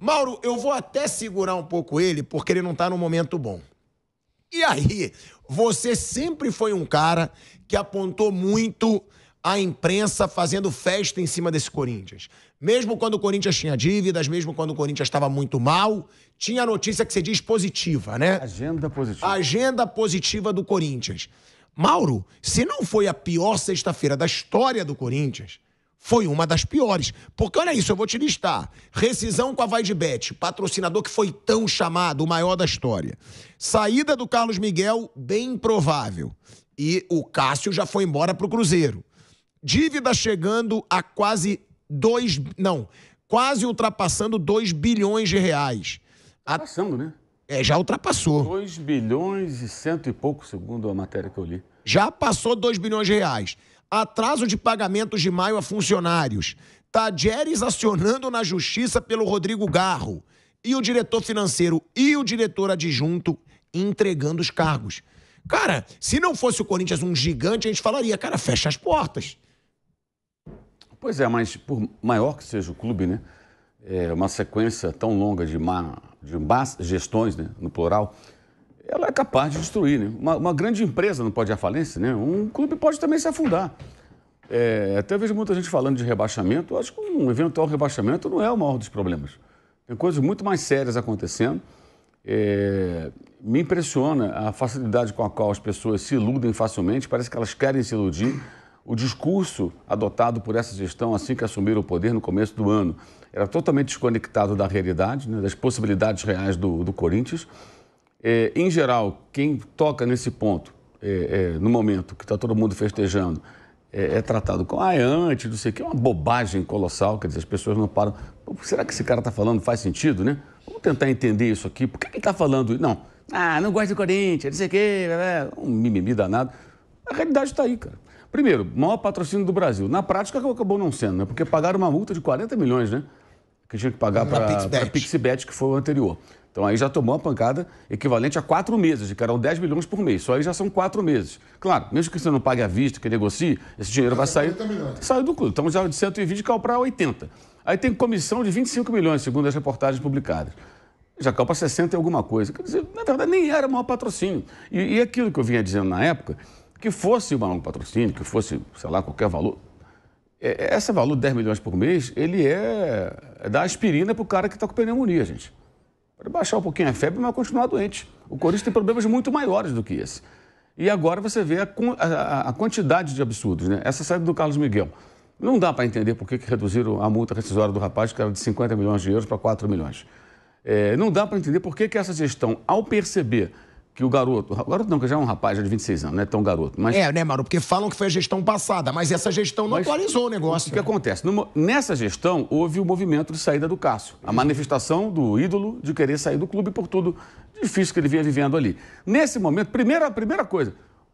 Mauro, eu vou até segurar um pouco ele, porque ele não tá no momento bom. E aí, você sempre foi um cara que apontou muito a imprensa fazendo festa em cima desse Corinthians. Mesmo quando o Corinthians tinha dívidas, mesmo quando o Corinthians estava muito mal, tinha a notícia que você diz positiva, né? Agenda positiva. Agenda positiva do Corinthians. Mauro, se não foi a pior sexta-feira da história do Corinthians, foi uma das piores. Porque olha isso, eu vou te listar. Rescisão com a Vaidbet, patrocinador que foi tão chamado, o maior da história. Saída do Carlos Miguel, bem provável. E o Cássio já foi embora para o Cruzeiro. Dívida chegando a quase dois, não, quase ultrapassando 2 bilhões de reais. Ultrapassando, né? É, já ultrapassou. 2 bilhões e cento e pouco, segundo a matéria que eu li. Já passou 2 bilhões de reais. Atraso de pagamentos de maio a funcionários. Tadjeres acionando na justiça pelo Rodrigo Garro. E o diretor financeiro e o diretor adjunto entregando os cargos. Cara, se não fosse o Corinthians um gigante, a gente falaria, cara, fecha as portas. Pois é, mas por maior que seja o clube, né? É uma sequência tão longa de má, de más gestões, né? no plural, ela é capaz de destruir. Né? Uma, uma, grande empresa não pode ir à falência, né? um clube pode também se afundar. É, até vejo muita gente falando de rebaixamento. Eu acho que um eventual rebaixamento não é o maior dos problemas. Tem coisas muito mais sérias acontecendo. É, me impressiona a facilidade com a qual as pessoas se iludem facilmente, parece que elas querem se iludir. O discurso adotado por essa gestão assim que assumiram o poder no começo do ano era totalmente desconectado da realidade, né, das possibilidades reais do, do Corinthians. É, em geral, quem toca nesse ponto, é, é, no momento que está todo mundo festejando, é, é tratado com, ah, é antes, não sei o quê, é uma bobagem colossal, quer dizer, as pessoas não param. Será que esse cara está falando faz sentido, né? Vamos tentar entender isso aqui. Por que, que ele está falando? Não, ah, não gosta do Corinthians, não sei o quê, um mimimi danado. A realidade está aí, cara. Primeiro, maior patrocínio do Brasil. Na prática, acabou não sendo, né? Porque pagaram uma multa de 40 milhões, né? Que tinha que pagar para a PixBet, que foi o anterior. Então aí já tomou uma pancada equivalente a quatro meses, que eram 10 milhões por mês. Só aí já são quatro meses. Claro, mesmo que você não pague à vista, que negocie, esse dinheiro vai sair. Sai do clube. Então já de 120 caiu para 80. Aí tem comissão de 25 milhões, segundo as reportagens publicadas. Já caiu para 60 e alguma coisa. Quer dizer, na verdade, nem era o maior patrocínio. E, e aquilo que eu vinha dizendo na época, que fosse o maior patrocínio, que fosse, sei lá, qualquer valor, é, é, esse valor 10 milhões por mês, ele é, é da aspirina para o cara que está com pneumonia, gente. Pode baixar um pouquinho a febre, mas continuar doente. O Corinthians tem problemas muito maiores do que esse. E agora você vê a, a, a quantidade de absurdos, né? Essa saída do Carlos Miguel. Não dá para entender por que, que reduziram a multa rescisória do rapaz, que era de 50 milhões de euros para 4 milhões. É, não dá para entender por que, que essa gestão, ao perceber que o garoto, o garoto não, que já é um rapaz já é de 26 anos, não é tão garoto, mas... É, né, Mauro? Porque falam que foi a gestão passada, mas essa gestão não mas, atualizou o negócio. O que acontece? nessa gestão, houve o movimento de saída do Cássio, a manifestação do ídolo de querer sair do clube por tudo difícil que ele vinha vivendo ali. Nesse momento, primeira, primeira coisa,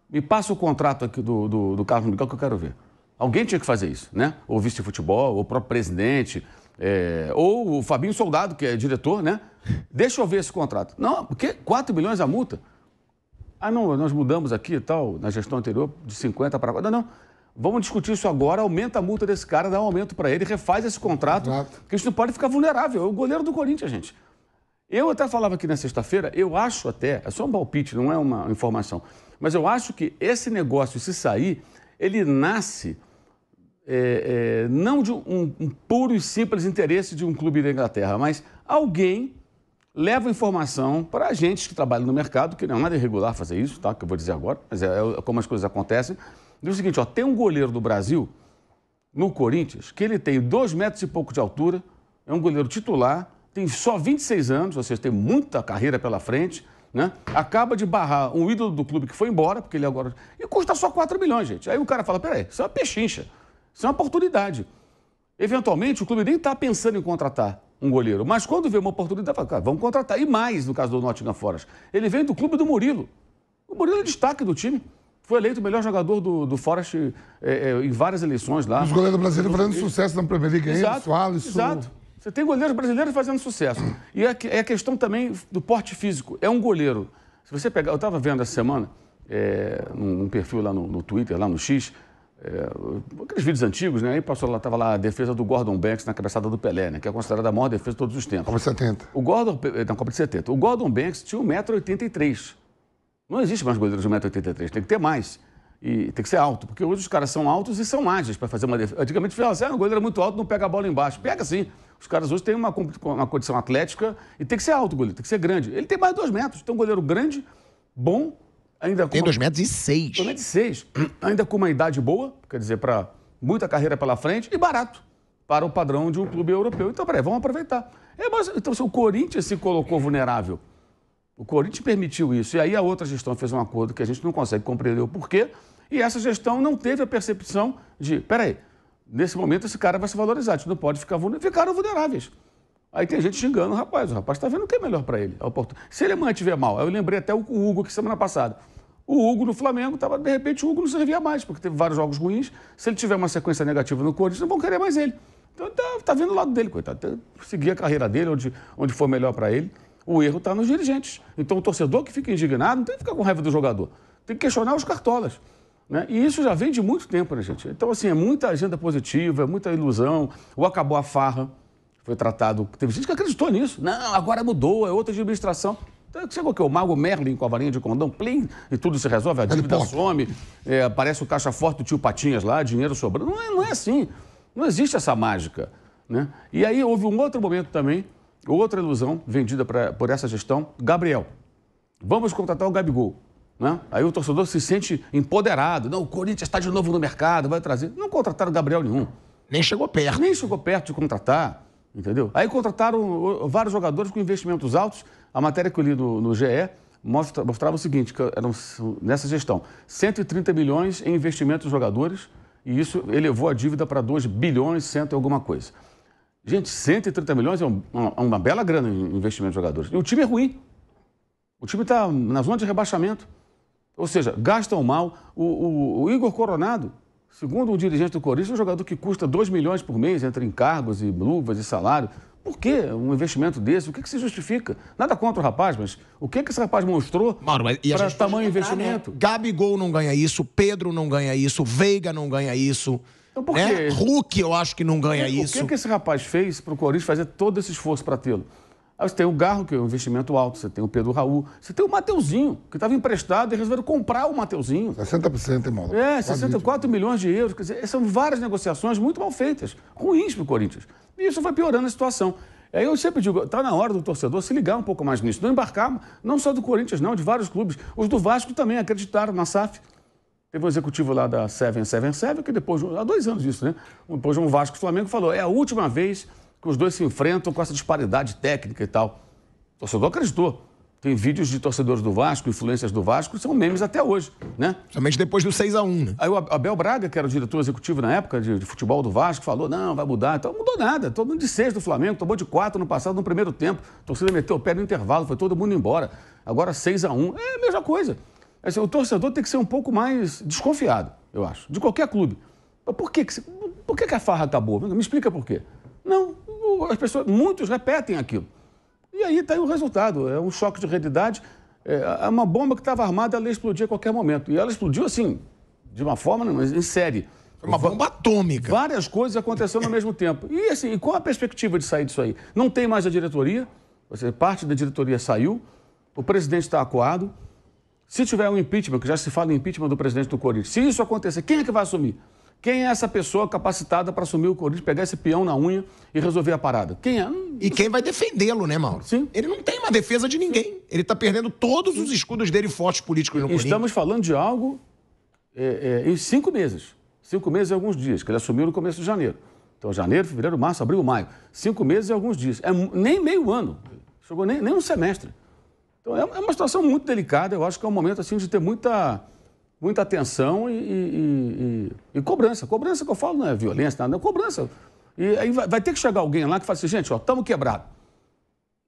me passa o contrato aqui do, do, do Carlos Miguel que eu quero ver. Alguém tinha que fazer isso, né? Ou vice-futebol, ou o próprio presidente, é, ou o Fabinho Soldado, que é diretor, né? Deixa eu ver esse contrato. Não, porque 4 milhões a multa. Ah, não, nós mudamos aqui e tal, na gestão anterior, de 50 para. Não, não. Vamos discutir isso agora, aumenta a multa desse cara, dá um aumento para ele, refaz esse contrato, Exato. porque isso não pode ficar vulnerável. É o goleiro do Corinthians, gente. Eu até falava aqui na sexta-feira, eu acho até, é só um palpite, não é uma informação, mas eu acho que esse negócio, se sair, ele nasce é, é, não de um, um puro e simples interesse de um clube da Inglaterra, mas alguém Leva informação para agentes que trabalham no mercado, que não é nada irregular fazer isso, tá? Que eu vou dizer agora, mas é, é, é como as coisas acontecem. Diz o seguinte, ó, tem um goleiro do Brasil, no Corinthians, que ele tem dois metros e pouco de altura, é um goleiro titular, tem só 26 anos, ou seja, tem muita carreira pela frente, né? Acaba de barrar um ídolo do clube que foi embora, porque ele agora. E custa só 4 milhões, gente. Aí o cara fala: peraí, isso é uma pechincha, isso é uma oportunidade. Eventualmente, o clube nem está pensando em contratar um goleiro. Mas quando vê uma oportunidade, fala, cara, vamos contratar. E mais no caso do Nottingham Forest. Ele vem do clube do Murilo. O Murilo é destaque do time. Foi eleito o melhor jogador do, do Forest é, é, em várias eleições lá. Os goleiros brasileiros fazendo sucesso na Premier League ainda, exato, Exato. Você tem goleiros brasileiros fazendo sucesso. E é, é a questão também do porte físico. É um goleiro. Se você pegar, eu estava vendo essa semana, é, perfil lá no, no Twitter, lá no X, é, aqueles vídeos antigos, né? Aí passou lá, tava lá a defesa do Gordon Banks na cabeçada do Pelé, né? Que é considerada a maior defesa de todos os tempos. Copa de 70. O Gordon, eh, na Copa de 70. O Gordon Banks tinha 1,83m. Não existe mais goleiros de 1,83m, tem que ter mais. E tem que ser alto, porque hoje os caras são altos e são ágeis para fazer uma defesa. Antigamente falava assim, ah, o goleiro é muito alto, não pega a bola embaixo. Pega sim. Os caras hoje têm uma, uma condição atlética e tem que ser alto o goleiro, tem que ser grande. Ele tem mais de dois metros, então um goleiro grande, bom Ainda Tem 2,06 metros. 2,06 metros. Ainda com uma idade boa, quer dizer, para muita carreira pela frente e barato para o padrão de um clube europeu. Então, peraí, vamos aproveitar. É, mas, então, se o Corinthians se colocou vulnerável, o Corinthians permitiu isso. E aí a outra gestão fez um acordo que a gente não consegue compreender o porquê. E essa gestão não teve a percepção de, peraí, nesse momento esse cara vai se valorizar, a gente não pode ficar vulnerável. Ficaram vulneráveis. Aí tem gente xingando o rapaz. O rapaz está vendo o que é melhor para ele. É Se ele mantiver mal, eu lembrei até o Hugo que semana passada. O Hugo no Flamengo, estava de repente o Hugo não servia mais, porque teve vários jogos ruins. Se ele tiver uma sequência negativa no Corinthians, não vão querer mais ele. Então tá, tá vendo o lado dele, coitado. Tem, tá, seguir a carreira dele, onde, onde for melhor para ele. O erro está nos dirigentes. Então o torcedor que fica indignado não tem que ficar com raiva do jogador. Tem que questionar os cartolas. Né? E isso já vem de muito tempo, né, gente? Então, assim, é muita agenda positiva, é muita ilusão, o acabou a farra foi tratado. Teve gente que acreditou nisso. Não, agora mudou, é outra administração. Então, chegou que o Mago Merlin com a varinha de condão, plim, e tudo se resolve, a dívida some, é, aparece o caixa forte do tio Patinhas lá, dinheiro sobrando. Não é, não é assim. Não existe essa mágica. Né? E aí houve um outro momento também, outra ilusão vendida pra, por essa gestão. Gabriel, vamos contratar o Gabigol. Né? Aí o torcedor se sente empoderado. Não, o Corinthians está de novo no mercado, vai trazer. Não contrataram Gabriel nenhum. Nem chegou perto. Nem chegou perto de contratar. Entendeu? Aí contrataram uh, vários jogadores com investimentos altos. A matéria que eu li no, no GE mostra, mostrava o seguinte, que eram, nessa gestão, 130 milhões em investimentos dos jogadores e isso elevou a dívida para 2 bilhões, cento e alguma coisa. Gente, 130 milhões é um, é uma, é uma, bela grana em investimento de jogadores. E o time é ruim. O time está na zona de rebaixamento. Ou seja, gastam mal. O, o, o Igor Coronado Segundo um dirigente do Corinthians, um jogador que custa 2 milhões por mês entre encargos e luvas e salário. Por que um investimento desse? O que, que se justifica? Nada contra o rapaz, mas o que, que esse rapaz mostrou para tamanho né? investimento? Né? Gabigol não ganha isso, Pedro não ganha isso, Veiga não ganha isso. Então, por Né? Hulk eu acho que não ganha o que, isso. O que, que esse rapaz fez para o Corinthians fazer todo esse esforço para tê-lo? Aí você tem o Garro, que é um investimento alto, você tem o Pedro Raul, você tem o Mateuzinho, que estava emprestado e resolveram comprar o Mateuzinho. 60%, irmão. É, 64 milhões de euros. Quer dizer, são várias negociações muito mal feitas, ruins para o Corinthians. E isso vai piorando a situação. Aí é, eu sempre digo, está na hora do torcedor se ligar um pouco mais nisso, não embarcar, não só do Corinthians, não, de vários clubes. Os do Vasco também acreditaram na SAF. Teve um executivo lá da 777, que depois, há dois anos isso, né? Depois um Vasco Flamengo falou, é a última vez que os dois se enfrentam com essa disparidade técnica e tal. O torcedor acreditou. Tem vídeos de torcedores do Vasco, influências do Vasco, que são memes até hoje, né? Somente depois do 6 a 1 né? Aí o Abel Braga, que era o diretor executivo na época de, de futebol do Vasco, falou: não, vai mudar. Então, mudou nada. Todo mundo de 6 do Flamengo, tomou de 4 no passado, no primeiro tempo. A torcida meteu o pé no intervalo, foi todo mundo embora. Agora 6 a 1 É a mesma coisa. É, assim, o torcedor tem que ser um pouco mais desconfiado, eu acho, de qualquer clube. Por que, que, por que, que a farra acabou? Me explica por quê. Não, as pessoas, muitos repetem aquilo. E aí está aí o resultado, é um choque de realidade. É, é uma bomba que estava armada, ela explodia a qualquer momento. E ela explodiu assim, de uma forma, mas em série. Uma bomba atômica. Várias coisas acontecendo ao mesmo tempo. E assim, e qual a perspectiva de sair disso aí? Não tem mais a diretoria, Você parte da diretoria saiu, o presidente está acuado. Se tiver um impeachment, que já se fala em impeachment do presidente do Corinthians, se isso acontecer, quem é que vai assumir? Quem é essa pessoa capacitada para assumir o Corinthians, pegar esse peão na unha e resolver a parada? Quem é? Hum, e quem vai defendê-lo, né, Mauro? Sim. Ele não tem uma defesa de ninguém. Ele está perdendo todos os escudos dele fortes políticos no Estamos Corinthians. Estamos falando de algo é, é, em cinco meses. Cinco meses e alguns dias, que ele assumiu no começo de janeiro. Então, janeiro, fevereiro, março, abril, maio. Cinco meses e alguns dias. É nem meio ano. Chegou nem, nem um semestre. Então, é, é uma situação muito delicada. Eu acho que é um momento, assim, de ter muita muita atenção e, e, e, e, cobrança. Cobrança que eu falo não é violência, nada, é cobrança. E aí vai, vai, ter que chegar alguém lá que fala assim, gente, ó, estamos quebrados.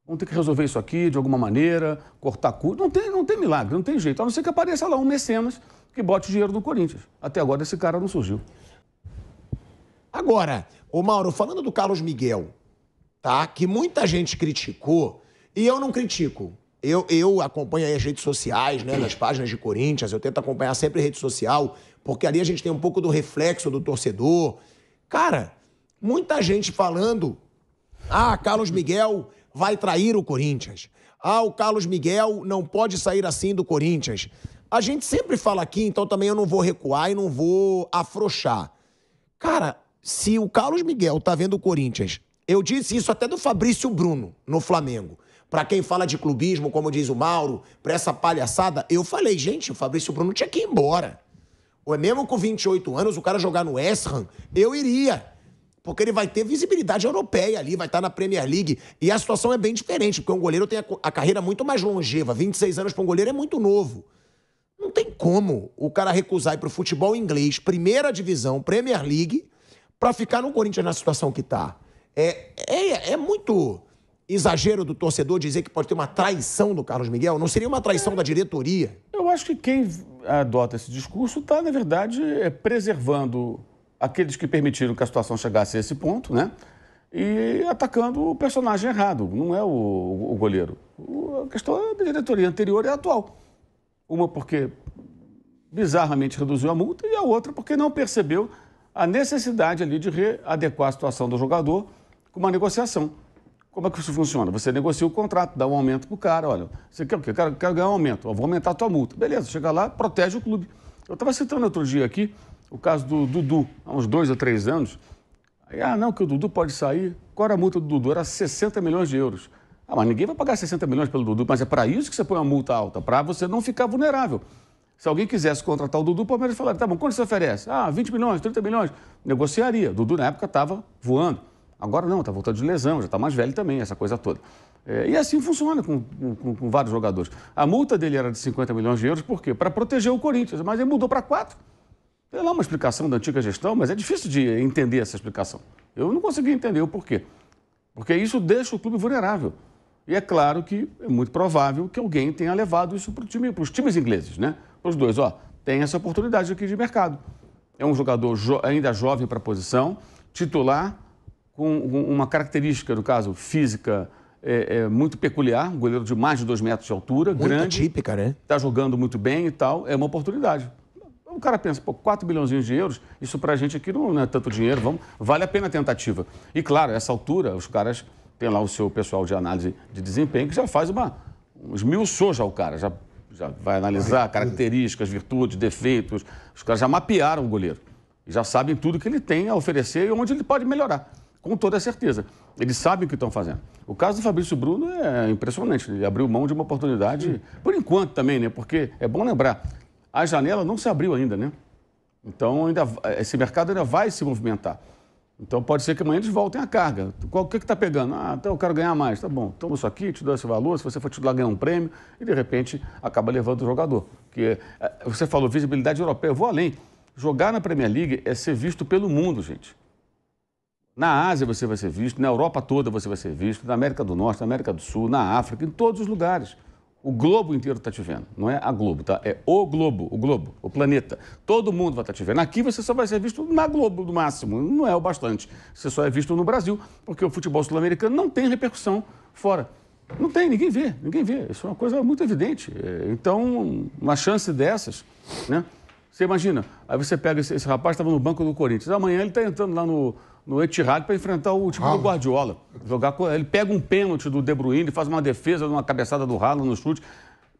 Vamos ter que resolver isso aqui de alguma maneira, cortar custo. Não tem, não tem milagre, não tem jeito. A não ser que apareça lá um mecenas que bote dinheiro do Corinthians. Até agora esse cara não surgiu. Agora, o Mauro, falando do Carlos Miguel, tá? Que muita gente criticou, e eu não critico. Eu, eu acompanho as redes sociais, né, nas páginas de Corinthians, eu tento acompanhar sempre a rede social, porque ali a gente tem um pouco do reflexo do torcedor. Cara, muita gente falando: ah, Carlos Miguel vai trair o Corinthians. Ah, o Carlos Miguel não pode sair assim do Corinthians. A gente sempre fala aqui, então também eu não vou recuar e não vou afrouxar. Cara, se o Carlos Miguel tá vendo o Corinthians, eu disse isso até do Fabrício Bruno no Flamengo. Para quem fala de clubismo, como diz o Mauro, para essa palhaçada, eu falei, gente, o Fabrício Bruno tinha que ir embora. Ou é mesmo com 28 anos, o cara jogar no West Ham, eu iria. Porque ele vai ter visibilidade europeia ali, vai estar tá na Premier League. E a situação é bem diferente, porque um goleiro tem a, a carreira muito mais longeva. 26 anos para um goleiro é muito novo. Não tem como o cara recusar ir para o futebol inglês, primeira divisão, Premier League, para ficar no Corinthians na situação que está. É, é, é muito exagero do torcedor dizer que pode ter uma traição do Carlos Miguel? Não seria uma traição da diretoria? Eu acho que quem adota esse discurso está, na verdade, é preservando aqueles que permitiram que a situação chegasse a esse ponto, né? E atacando o personagem errado, não é o, o, o goleiro. a questão é da diretoria anterior e atual. Uma porque bizarramente reduziu a multa e a outra porque não percebeu a necessidade ali de readequar a situação do jogador com uma negociação. Como é que isso funciona? Você negocia o contrato, dá um aumento para o cara. Olha, você quer o quê? quero, quero ganhar um aumento. vou aumentar a tua multa. Beleza, chega lá, protege o clube. Eu estava citando outro dia aqui o caso do Dudu, há uns dois ou três anos. Aí, ah, não, que o Dudu pode sair. Qual era a multa do Dudu? Era 60 milhões de euros. Ah, mas ninguém vai pagar 60 milhões pelo Dudu, mas é para isso que você põe uma multa alta, para você não ficar vulnerável. Se alguém quisesse contratar o Dudu, o Palmeiras falaria, tá bom, quanto você oferece? Ah, 20 milhões, 30 milhões. Negociaria. Dudu, na época, estava voando. Agora não, está voltando de lesão, já está mais velho também, essa coisa toda. É, e assim funciona com, com, com, vários jogadores. A multa dele era de 50 milhões de euros, por quê? Para proteger o Corinthians, mas ele mudou para 4. Tem lá uma explicação da antiga gestão, mas é difícil de entender essa explicação. Eu não consegui entender o porquê. Porque isso deixa o clube vulnerável. E é claro que é muito provável que alguém tenha levado isso para time, os times ingleses, né? para Os dois, ó, tem essa oportunidade aqui de mercado. É um jogador jo ainda jovem para a posição, titular, com uma característica, no caso, física é, é, muito peculiar, um goleiro de mais de dois metros de altura, muito grande. típica, né? Está jogando muito bem e tal, é uma oportunidade. O cara pensa, pô, 4 bilhões de euros, isso pra gente aqui não é tanto dinheiro, vamos, vale a pena a tentativa. E claro, essa altura, os caras têm lá o seu pessoal de análise de desempenho que já faz uma. mil já o cara, já, já vai analisar características, virtudes, defeitos. Os caras já mapearam o goleiro. Já sabem tudo que ele tem a oferecer e onde ele pode melhorar com toda certeza. Eles sabem o que estão fazendo. O caso do Fabrício Bruno é impressionante. Ele abriu mão de uma oportunidade, Sim. por enquanto também, né? Porque é bom lembrar, a janela não se abriu ainda, né? Então, ainda, eh, esse mercado ainda vai se movimentar. Então, pode ser que amanhã eles voltem a carga. Qual, o que está pegando? Ah, então eu quero ganhar mais. Tá bom, toma isso aqui, te dou esse valor. Se você for te dar ganhar um prêmio. E, de repente, acaba levando o jogador. Que, eh, você falou visibilidade europeia. Eu vou além. Jogar na Premier League é ser visto pelo mundo, gente. Na Ásia você vai ser visto, na Europa toda você vai ser visto, na América do Norte, na América do Sul, na África, em todos os lugares. O globo inteiro está te vendo. Não é a Globo, tá? É o globo, o globo, o planeta. Todo mundo vai estar tá te vendo. Aqui você só vai ser visto na Globo, no máximo. Não é o bastante. Você só é visto no Brasil, porque o futebol sul-americano não tem repercussão fora. Não tem, ninguém vê, ninguém vê. Isso é uma coisa muito evidente. É, então, uma chance dessas, né? Você imagina, aí você pega esse, esse rapaz, estava no banco do Corinthians. Amanhã ele está entrando lá no, no Etihad para enfrentar o time Haaland. do Guardiola. Jogar, ele pega um pênalti do De Bruyne, faz uma defesa, uma cabeçada do Haaland no chute.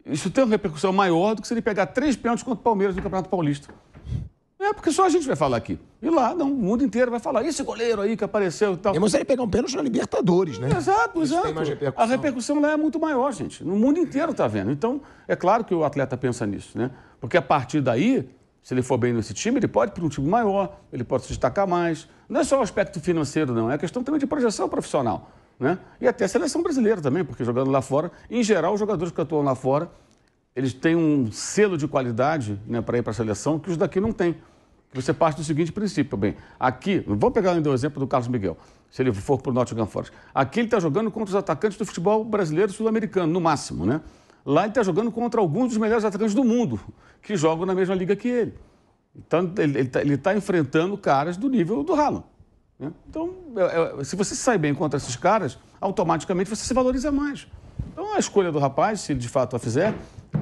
Isso tem uma repercussão maior do que se ele pegar três pênaltis contra o Palmeiras no Campeonato Paulista. É porque só a gente vai falar aqui. E lá, não, o mundo inteiro vai falar. Esse goleiro aí que apareceu e tal. E é, mas pegar um pênalti na Libertadores, né? Exato, Isso exato. Repercussão. A repercussão lá é muito maior, gente. No mundo inteiro está vendo. Então, é claro que o atleta pensa nisso, né? Porque a partir daí, se ele for bem nesse time, ele pode ir para um time maior, ele pode se destacar mais. Não é só o aspecto financeiro, não, é a questão também de projeção profissional. Né? E até a seleção brasileira também, porque jogando lá fora, em geral, os jogadores que atuam lá fora, eles têm um selo de qualidade né, para ir para a seleção que os daqui não têm. Você parte do seguinte princípio, bem, aqui, vamos pegar ainda o exemplo do Carlos Miguel, se ele for para o Nottingham Forest. Aqui ele está jogando contra os atacantes do futebol brasileiro sul-americano, no máximo, né? Lá ele está jogando contra alguns dos melhores atacantes do mundo, que jogam na mesma liga que ele. Então, ele está tá enfrentando caras do nível do Haaland. Né? Então, é, é, se você sai bem contra esses caras, automaticamente você se valoriza mais. Então, a escolha do rapaz, se ele de fato a fizer,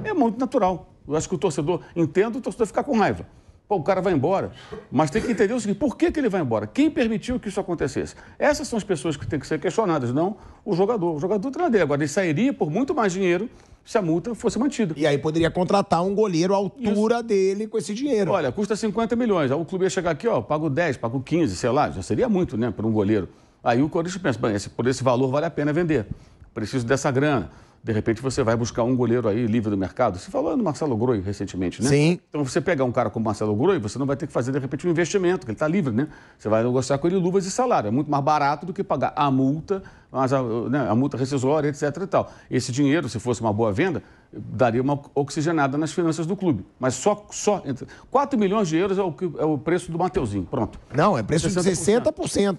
é muito natural. Eu acho que o torcedor, entendo o torcedor ficar com raiva. Pô, o cara vai embora. Mas tem que entender o seguinte: por que, que ele vai embora? Quem permitiu que isso acontecesse? Essas são as pessoas que têm que ser questionadas, não o jogador. O jogador tem tá na dele. Agora, ele sairia por muito mais dinheiro se a multa fosse mantida. E aí poderia contratar um goleiro à altura Isso. dele com esse dinheiro. Olha, custa 50 milhões. o clube ia chegar aqui, ó, pago 10, pago 15, sei lá, já seria muito, né, para um goleiro. Aí o Corinthians pensa, bem, esse, por esse valor vale a pena vender. Preciso dessa grana. De repente você vai buscar um goleiro aí livre do mercado. Você falou no Marcelo Groi recentemente, né? Sim. Então você pegar um cara como Marcelo Groi, você não vai ter que fazer de repente um investimento, que ele está livre, né? Você vai negociar com ele luvas e salário. É muito mais barato do que pagar a multa mas a, né, a multa rescisória, etc. E tal. Esse dinheiro, se fosse uma boa venda, daria uma oxigenada nas finanças do clube. Mas só. só 4 milhões de euros é o, é o preço do Mateuzinho. Pronto. Não, é preço 60%. de 60%.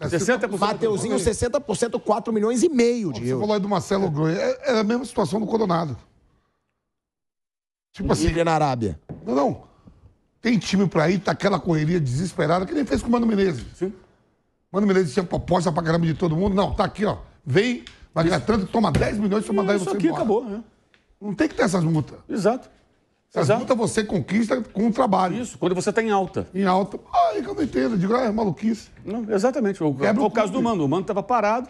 60%. Mateuzinho, 60%, 4 milhões e meio de Você euros. Você falou aí do Marcelo Groi. É, é, a mesma situação do Coronado. Tipo assim. Ilha na Arábia. Não, não. Tem time pra ir, tá aquela correria desesperada que nem fez com o Mano Menezes. Sim. Mano Menezes tinha proposta pra caramba de todo mundo. Não, tá aqui, ó vem, vai ganhar tanto, toma 10 milhões e para mandar e você aqui embora. acabou, né? Não tem que ter essas multas. Exato. Essas Exato. multas você conquista com o trabalho. Isso, quando você está em alta. Em alta. Ah, é que eu não entendo. Eu digo, ah, é maluquice. Não, exatamente. O, Quebra o caso do Mano. O Mano estava parado,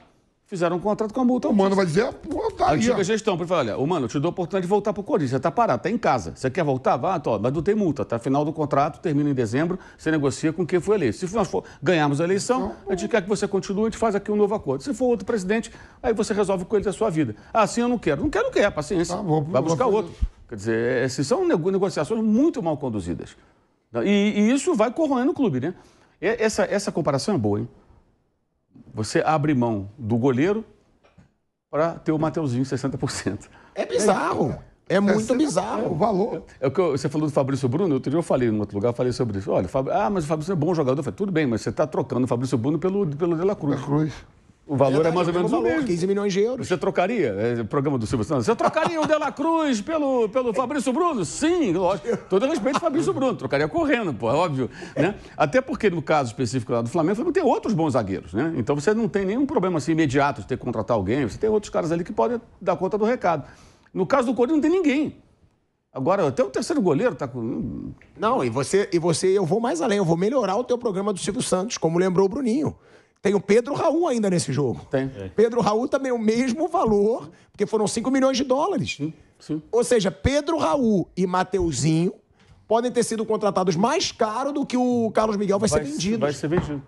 Fizeram um contrato com a multa. O Mano vai dizer, pô, tá A aí, antiga gestão, ele falar, olha, o Mano, eu te dou a oportunidade de voltar pro Corinthians, você tá parado, tá em casa. Você quer voltar? Vá, tô, mas não tem multa, tá? Final do contrato, termina em dezembro, você negocia com quem foi eleito. Se nós for, ganharmos a eleição, a gente quer que você continue, a gente faz aqui um novo acordo. Se for outro presidente, aí você resolve com ele da sua vida. Ah, assim eu não quero. Não quero, não quero, é paciência. Tá vai buscar vou outro. Quer dizer, é, esses são nego- negociações muito mal conduzidas. E, e isso vai corroendo o clube, né? E- Essa, essa comparação é boa, hein? Você abre mão do goleiro para ter o Mateuzinho 60%. É bizarro. É, é muito é, bizarro. É, o valor. É, o que eu, você falou do Fabrício Bruno, outro dia eu falei em outro lugar, falei sobre isso. Olha, Fab... ah, mas o Fabrício é bom jogador. Eu falei, tudo bem, mas você está trocando o Fabrício Bruno pelo, pelo De La Cruz. La Cruz. O valor é, mais ou tá menos o valor, mesmo. 15 milhões de euros. Você trocaria? É, programa do Silvio Santos. Você trocaria o De La Cruz pelo, pelo Fabrício Bruno? Sim, lógico. Todo respeito Fabrício Bruno. Trocaria correndo, pô, é óbvio. Né? Até porque, no caso específico lá do Flamengo, o Flamengo tem outros bons zagueiros, né? Então você não tem nenhum problema assim, imediato de ter que contratar alguém. Você tem outros caras ali que podem dar conta do recado. No caso do Corinthians, não tem ninguém. Agora, até o terceiro goleiro tá com. Não, e você, e você, eu vou mais além, eu vou melhorar o teu programa do Silvio Santos, como lembrou o Bruninho. Tem o Pedro Raul ainda nesse jogo. Tem. É. Pedro Raul também é o mesmo valor, porque foram 5 milhões de dólares. Sim, sim. Ou seja, Pedro Raul e Mateuzinho podem ter sido contratados mais caro do que o Carlos Miguel vai, vai ser vendido. Vai ser vendido.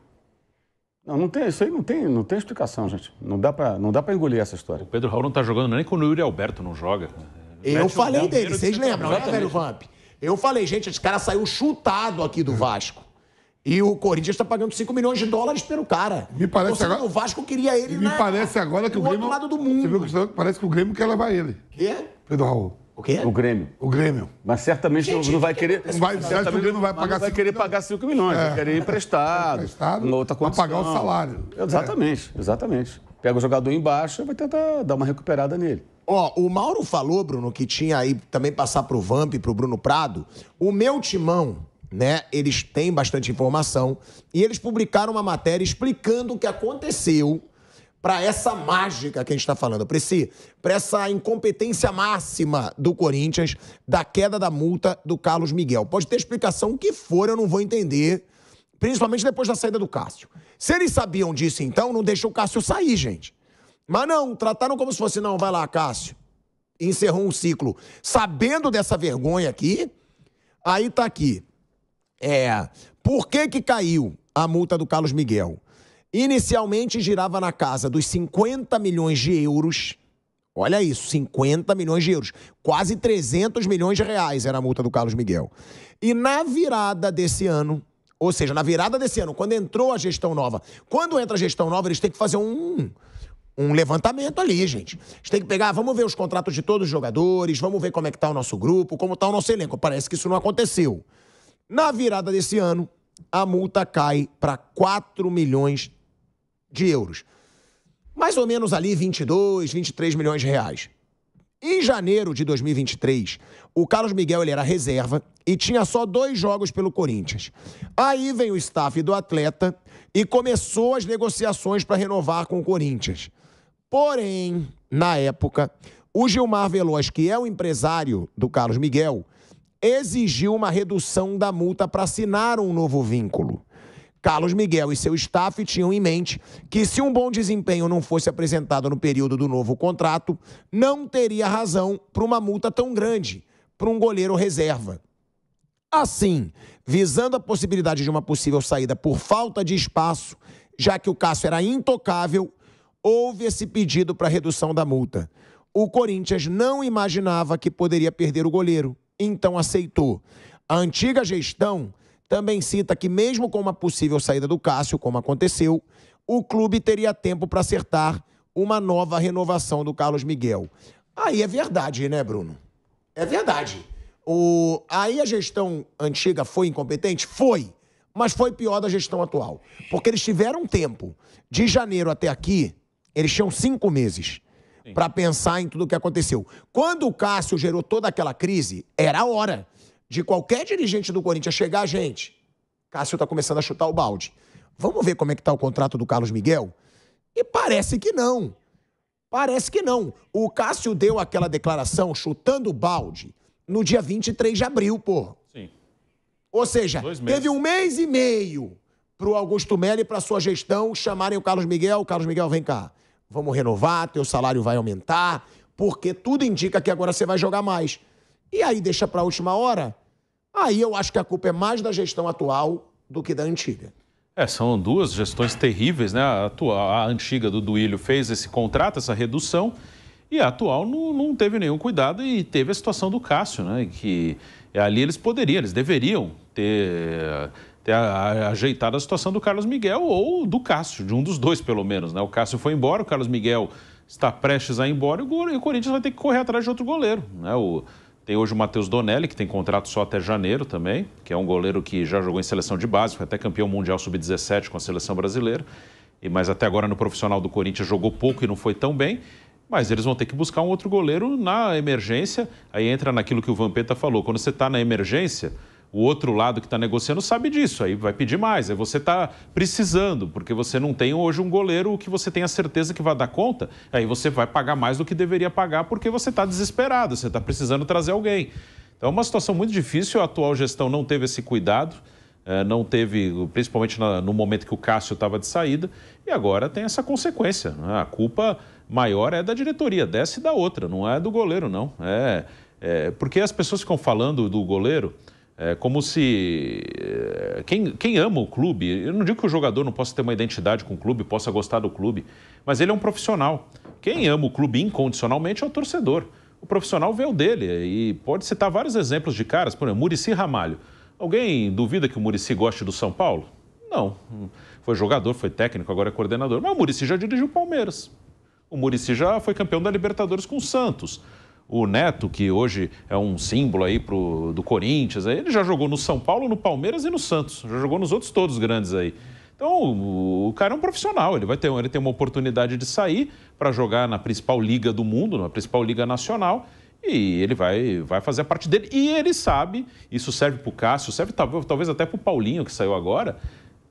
Não, não tem, isso aí não tem, não tem explicação, gente. Não dá para, não dá para engolir essa história. O Pedro Raul não tá jogando nem quando o Yuri Alberto não joga. Eu Mete falei um dele, vocês lembram, né, velho Vamp? Eu falei, gente, esse cara saiu chutado aqui do uhum. Vasco. E o Corinthians está pagando 5 milhões de dólares pelo cara. Me parece agora... O Vasco queria ele me na... parece agora que o Grêmio... outro lado do mundo. Você viu que parece que o Grêmio quer levar ele. Quê? Pedro Raul. O quê? O Grêmio. O Grêmio. Mas certamente Gente, não vai querer. vai, certamente, o Grêmio vai pagar não vai querer milhões. pagar 5 milhões, é. vai querer emprestado. emprestado Em outra condição. Vai pagar o salário. Exatamente, é. exatamente. Pega o jogador embaixo e vai tentar dar uma recuperada nele. Ó, o Mauro falou, Bruno, que tinha aí também passar pro Vamp e pro Bruno Prado. O meu timão né? Eles têm bastante informação e eles publicaram uma matéria explicando o que aconteceu para essa mágica que a gente está falando, para essa incompetência máxima do Corinthians, da queda da multa do Carlos Miguel. Pode ter explicação o que for, eu não vou entender, principalmente depois da saída do Cássio. Se eles sabiam disso, então, não deixou o Cássio sair, gente. Mas não, trataram como se fosse, não, vai lá, Cássio. Encerrou um ciclo. Sabendo dessa vergonha aqui, aí tá aqui. É. Por que, que caiu a multa do Carlos Miguel? Inicialmente girava na casa dos 50 milhões de euros. Olha isso, 50 milhões de euros. Quase 300 milhões de reais era a multa do Carlos Miguel. E na virada desse ano, ou seja, na virada desse ano, quando entrou a gestão nova, quando entra a gestão nova, eles têm que fazer um, um levantamento ali, gente. Eles têm que pegar, vamos ver os contratos de todos os jogadores, vamos ver como é que está o nosso grupo, como está o nosso elenco. Parece que isso não aconteceu. Na virada desse ano, a multa cai para 4 milhões de euros. Mais ou menos ali 22, 23 milhões de reais. Em janeiro de 2023, o Carlos Miguel ele era reserva e tinha só dois jogos pelo Corinthians. Aí vem o staff do atleta e começou as negociações para renovar com o Corinthians. Porém, na época, o Gilmar Veloz, que é o empresário do Carlos Miguel, exigiu uma redução da multa para assinar um novo vínculo. Carlos Miguel e seu staff tinham em mente que, se um bom desempenho não fosse apresentado no período do novo contrato, não teria razão para uma multa tão grande para um goleiro reserva. Assim, visando a possibilidade de uma possível saída por falta de espaço, já que o Cássio era intocável, houve esse pedido para redução da multa. O Corinthians não imaginava que poderia perder o goleiro, então aceitou. A antiga gestão também cita que, mesmo com uma possível saída do Cássio, como aconteceu, o clube teria tempo para acertar uma nova renovação do Carlos Miguel. Aí é verdade, né, Bruno? É verdade. O... Aí a gestão antiga foi incompetente? Foi. Mas foi pior da gestão atual. Porque eles tiveram tempo. De janeiro até aqui, eles tinham cinco meses para pensar em tudo o que aconteceu. Quando o Cássio gerou toda aquela crise, era a hora de qualquer dirigente do Corinthians chegar, gente. Cássio está começando a chutar o balde. Vamos ver como é que está o contrato do Carlos Miguel? E parece que não. Parece que não. O Cássio deu aquela declaração chutando o balde no dia 23 de abril, pô. Sim. Ou seja, teve um mês e meio para o Augusto Melli e para sua gestão chamarem o Carlos Miguel. Carlos Miguel, vem cá. Vamos renovar, teu salário vai aumentar, porque tudo indica que agora você vai jogar mais. E aí deixa para a última hora. Aí eu acho que a culpa é mais da gestão atual do que da antiga. É, são duas gestões terríveis, né? A, atual, a antiga do Duílio fez esse contrato, essa redução, e a atual não, não teve nenhum cuidado e teve a situação do Cássio, né? Que é, ali eles poderiam, eles deveriam ter ter ajeitado a situação do Carlos Miguel ou do Cássio, de um dos dois pelo menos. Né? O Cássio foi embora, o Carlos Miguel está prestes a ir embora e o Corinthians vai ter que correr atrás de outro goleiro. Né? O, tem hoje o Matheus Donelli, que tem contrato só até janeiro também, que é um goleiro que já jogou em seleção de base, foi até campeão mundial sub-17 com a seleção brasileira. E, mas até agora no profissional do Corinthians jogou pouco e não foi tão bem mas eles vão ter que buscar um outro goleiro na emergência. Aí entra naquilo que o Vampeta falou: quando você está na emergência, o outro lado que está negociando sabe disso, aí vai pedir mais. Aí você está precisando, porque você não tem hoje um goleiro que você tenha certeza que vai dar conta, aí você vai pagar mais do que deveria pagar porque você está desesperado, você está precisando trazer alguém. Então é uma situação muito difícil, a atual gestão não teve esse cuidado. Eh, não teve, principalmente no momento que o Cássio estava de saída, e agora tem essa consequência. Né? A culpa maior é da diretoria, desce da outra, não é do goleiro, não. É, é porque as pessoas ficam falando do goleiro, é como se. É, quem, quem ama o clube, eu não digo que o jogador não possa ter uma identidade com o clube, possa gostar do clube, mas ele é um profissional. Quem ama o clube incondicionalmente é o torcedor. O profissional vê o dele. E pode citar vários exemplos de caras, por exemplo, Murici Ramalho. Alguém duvida que o Murici goste do São Paulo? Não. Foi jogador, foi técnico, agora é coordenador. Mas o Murici já dirigiu o Palmeiras. O Murici já foi campeão da Libertadores com o Santos o Neto, que hoje é um símbolo aí pro, do Corinthians, ele já jogou no São Paulo, no Palmeiras e no Santos. Já jogou nos outros todos grandes aí. Então, o, o cara é um profissional, ele vai ter, ele tem uma oportunidade de sair para jogar na principal liga do mundo, na principal liga nacional, e ele vai, vai fazer a parte dele. E ele sabe, isso serve para o Cássio, serve talvez até para o Paulinho, que saiu agora,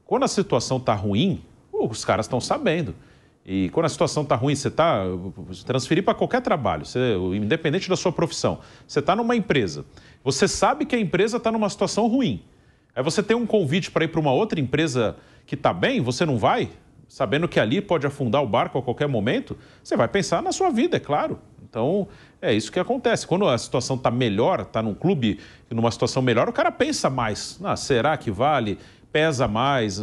quando a situação tá ruim, os caras estão sabendo. E quando a situação está ruim, você está. Transferir para qualquer trabalho, você, independente da sua profissão. Você está numa empresa. Você sabe que a empresa está numa situação ruim. Aí você tem um convite para ir para uma outra empresa que está bem, você não vai, sabendo que ali pode afundar o barco a qualquer momento, você vai pensar na sua vida, é claro. Então, é isso que acontece. Quando a situação está melhor, está num clube, numa situação melhor, o cara pensa mais. Ah, será que vale? Pesa mais,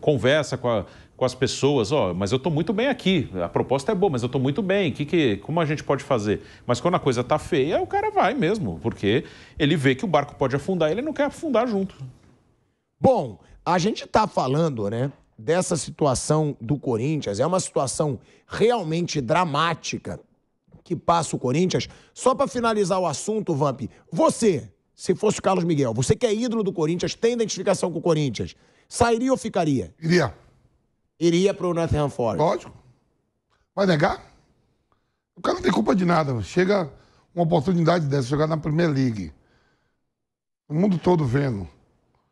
conversa com a com as pessoas, ó, oh, mas eu estou muito bem aqui, a proposta é boa, mas eu estou muito bem, que, que, como a gente pode fazer? Mas quando a coisa está feia, o cara vai mesmo, porque ele vê que o barco pode afundar, ele não quer afundar junto. Bom, a gente está falando, né, dessa situação do Corinthians, é uma situação realmente dramática que passa o Corinthians. Só para finalizar o assunto, Vamp, você, se fosse o Carlos Miguel, você que é ídolo do Corinthians, tem identificação com o Corinthians, sairia ou ficaria? Iria iria para o Nottingham Forest. Lógico. Vai negar? O cara não tem culpa de nada. Chega uma oportunidade dessa, jogar na Premier League. O mundo todo vendo.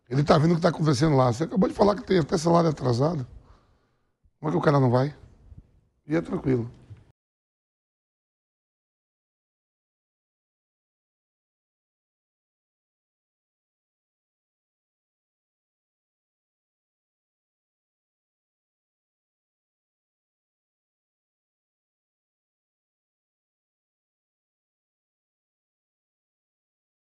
Ele está vendo o que está acontecendo lá. Você acabou de falar que tem até salário atrasado. Como é que o cara não vai? E é tranquilo.